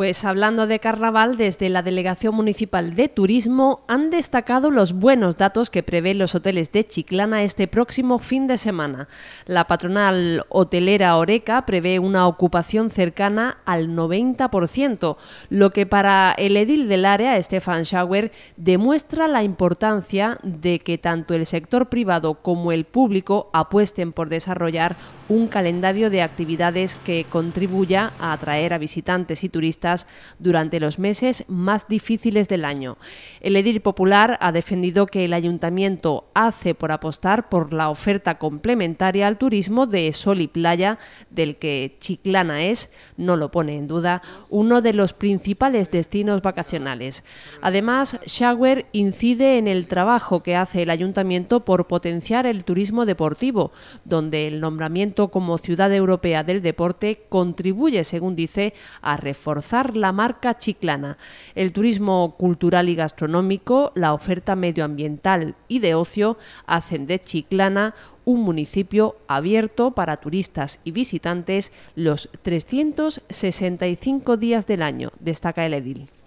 Pues hablando de carnaval, desde la Delegación Municipal de Turismo han destacado los buenos datos que prevén los hoteles de Chiclana este próximo fin de semana. La patronal hotelera Oreca prevé una ocupación cercana al 90%, lo que para el edil del área, Stefan Schauer, demuestra la importancia de que tanto el sector privado como el público apuesten por desarrollar un calendario de actividades que contribuya a atraer a visitantes y turistas durante los meses más difíciles del año. El edil popular ha defendido que el ayuntamiento hace por apostar por la oferta complementaria al turismo de sol y playa, del que Chiclana es, no lo pone en duda, uno de los principales destinos vacacionales. Además, shower incide en el trabajo que hace el ayuntamiento por potenciar el turismo deportivo, donde el nombramiento como ciudad europea del deporte contribuye, según dice, a reforzar la marca chiclana, el turismo cultural y gastronómico, la oferta medioambiental y de ocio hacen de Chiclana un municipio abierto para turistas y visitantes los 365 días del año, destaca el edil.